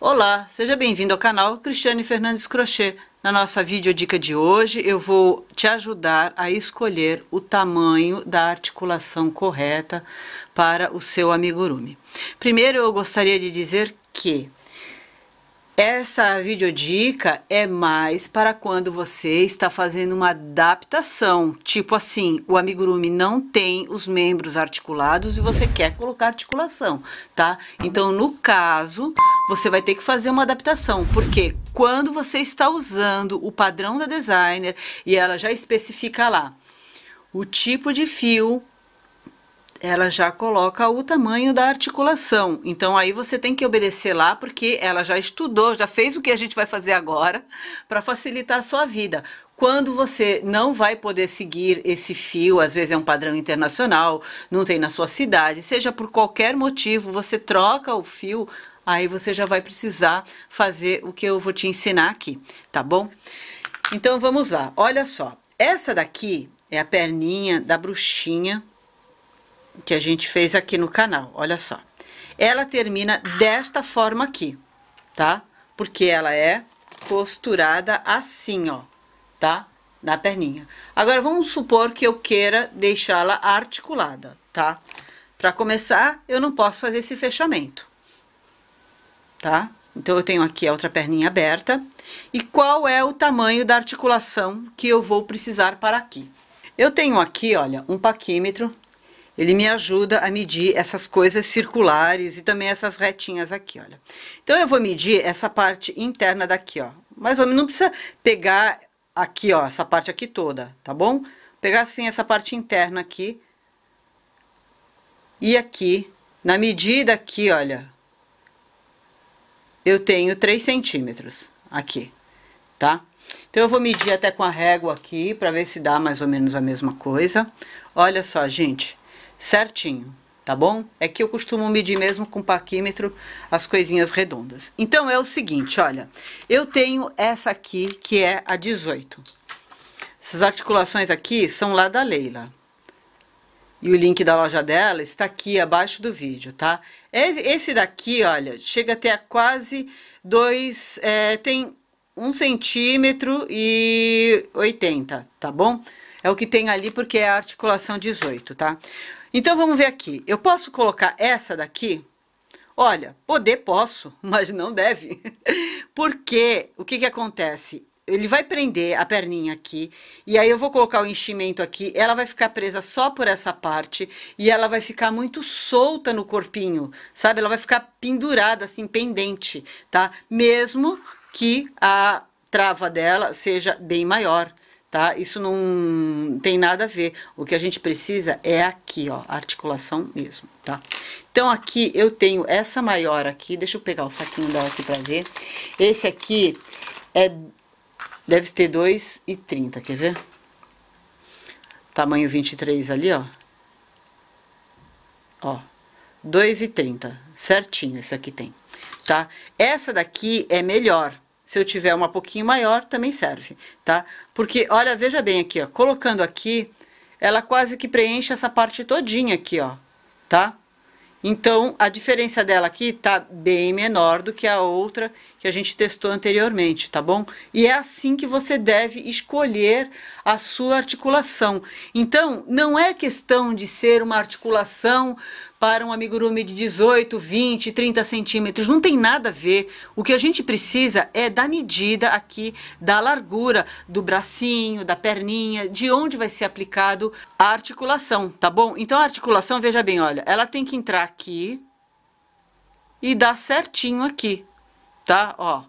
Olá, seja bem-vindo ao canal Cristiane Fernandes Crochê. Na nossa dica de hoje, eu vou te ajudar a escolher o tamanho da articulação correta para o seu amigurumi. Primeiro, eu gostaria de dizer que essa dica é mais para quando você está fazendo uma adaptação, tipo assim, o amigurumi não tem os membros articulados e você quer colocar articulação, tá? Então, no caso, você vai ter que fazer uma adaptação, porque quando você está usando o padrão da designer e ela já especifica lá o tipo de fio, ela já coloca o tamanho da articulação. Então aí você tem que obedecer lá porque ela já estudou, já fez o que a gente vai fazer agora para facilitar a sua vida. Quando você não vai poder seguir esse fio, às vezes é um padrão internacional, não tem na sua cidade, seja por qualquer motivo, você troca o fio aí você já vai precisar fazer o que eu vou te ensinar aqui, tá bom? Então, vamos lá. Olha só, essa daqui é a perninha da bruxinha que a gente fez aqui no canal, olha só. Ela termina desta forma aqui, tá? Porque ela é costurada assim, ó, tá? Na perninha. Agora, vamos supor que eu queira deixá-la articulada, tá? Para começar, eu não posso fazer esse fechamento tá? Então, eu tenho aqui a outra perninha aberta. E qual é o tamanho da articulação que eu vou precisar para aqui? Eu tenho aqui, olha, um paquímetro. Ele me ajuda a medir essas coisas circulares e também essas retinhas aqui, olha. Então, eu vou medir essa parte interna daqui, ó. Mas ou menos, não precisa pegar aqui, ó, essa parte aqui toda, tá bom? Pegar, assim, essa parte interna aqui. E aqui, na medida aqui, olha, eu tenho 3 centímetros aqui, tá? Então, eu vou medir até com a régua aqui, pra ver se dá mais ou menos a mesma coisa. Olha só, gente, certinho, tá bom? É que eu costumo medir mesmo com paquímetro as coisinhas redondas. Então, é o seguinte, olha, eu tenho essa aqui, que é a 18. Essas articulações aqui são lá da Leila, e o link da loja dela está aqui abaixo do vídeo, tá? É, esse daqui, olha, chega até a quase dois é, tem um centímetro e 80, tá bom? É o que tem ali porque é a articulação 18, tá? Então, vamos ver aqui. Eu posso colocar essa daqui? Olha, poder posso, mas não deve. porque o que que acontece? ele vai prender a perninha aqui, e aí eu vou colocar o enchimento aqui, ela vai ficar presa só por essa parte, e ela vai ficar muito solta no corpinho, sabe? Ela vai ficar pendurada, assim, pendente, tá? Mesmo que a trava dela seja bem maior, tá? Isso não tem nada a ver. O que a gente precisa é aqui, ó, a articulação mesmo, tá? Então, aqui eu tenho essa maior aqui, deixa eu pegar o saquinho dela aqui pra ver. Esse aqui é Deve ter 2,30, quer ver? Tamanho 23 ali, ó. Ó, 2,30, certinho esse aqui tem, tá? Essa daqui é melhor. Se eu tiver uma pouquinho maior, também serve, tá? Porque, olha, veja bem aqui, ó. Colocando aqui, ela quase que preenche essa parte todinha aqui, ó, tá? Então, a diferença dela aqui está bem menor do que a outra que a gente testou anteriormente, tá bom? E é assim que você deve escolher a sua articulação. Então, não é questão de ser uma articulação para um amigurumi de 18, 20, 30 centímetros. Não tem nada a ver. O que a gente precisa é da medida aqui, da largura do bracinho, da perninha, de onde vai ser aplicado a articulação, tá bom? Então, a articulação, veja bem, olha, ela tem que entrar aqui e dar certinho aqui, tá? Ó.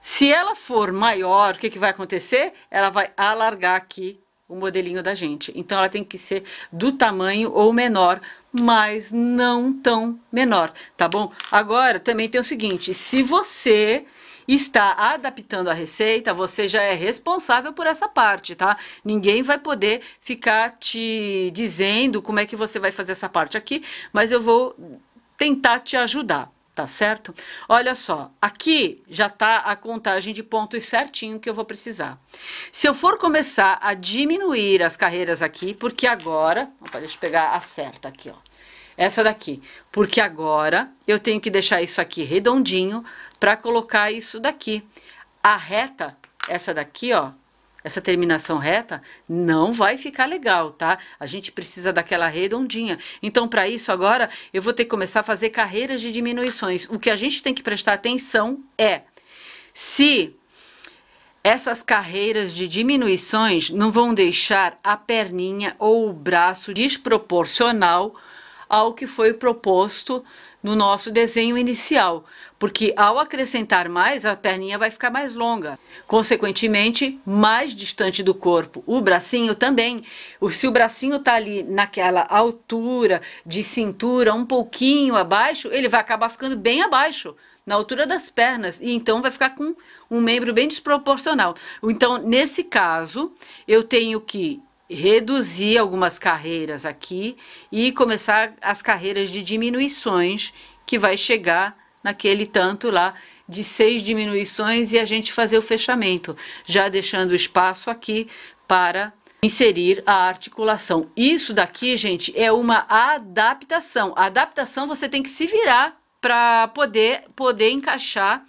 Se ela for maior, o que, que vai acontecer? Ela vai alargar aqui o modelinho da gente. Então ela tem que ser do tamanho ou menor, mas não tão menor, tá bom? Agora também tem o seguinte, se você está adaptando a receita, você já é responsável por essa parte, tá? Ninguém vai poder ficar te dizendo como é que você vai fazer essa parte aqui, mas eu vou tentar te ajudar tá certo? Olha só, aqui já tá a contagem de pontos certinho que eu vou precisar. Se eu for começar a diminuir as carreiras aqui, porque agora, opa, deixa eu pegar a certa aqui, ó. Essa daqui, porque agora eu tenho que deixar isso aqui redondinho para colocar isso daqui. A reta, essa daqui, ó, essa terminação reta não vai ficar legal, tá? A gente precisa daquela redondinha. Então, para isso, agora, eu vou ter que começar a fazer carreiras de diminuições. O que a gente tem que prestar atenção é se essas carreiras de diminuições não vão deixar a perninha ou o braço desproporcional ao que foi proposto no nosso desenho inicial, porque ao acrescentar mais, a perninha vai ficar mais longa, consequentemente, mais distante do corpo. O bracinho também. Se o bracinho está ali naquela altura de cintura, um pouquinho abaixo, ele vai acabar ficando bem abaixo, na altura das pernas e então vai ficar com um membro bem desproporcional. Então, nesse caso, eu tenho que reduzir algumas carreiras aqui e começar as carreiras de diminuições, que vai chegar naquele tanto lá de seis diminuições e a gente fazer o fechamento, já deixando espaço aqui para inserir a articulação. Isso daqui, gente, é uma adaptação. A adaptação você tem que se virar para poder poder encaixar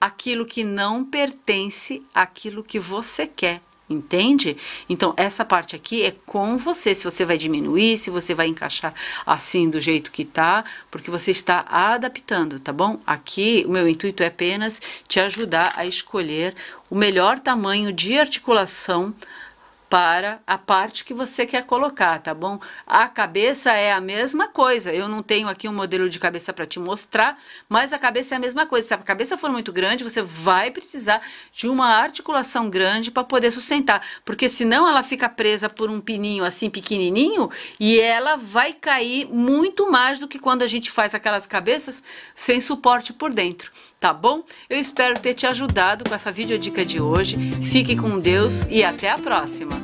aquilo que não pertence àquilo que você quer Entende? Então, essa parte aqui é com você, se você vai diminuir, se você vai encaixar assim do jeito que tá, porque você está adaptando, tá bom? Aqui, o meu intuito é apenas te ajudar a escolher o melhor tamanho de articulação para a parte que você quer colocar, tá bom? A cabeça é a mesma coisa. Eu não tenho aqui um modelo de cabeça para te mostrar, mas a cabeça é a mesma coisa. Se a cabeça for muito grande, você vai precisar de uma articulação grande para poder sustentar, porque senão ela fica presa por um pininho assim pequenininho e ela vai cair muito mais do que quando a gente faz aquelas cabeças sem suporte por dentro, tá bom? Eu espero ter te ajudado com essa videodica de hoje. Fique com Deus e até a próxima.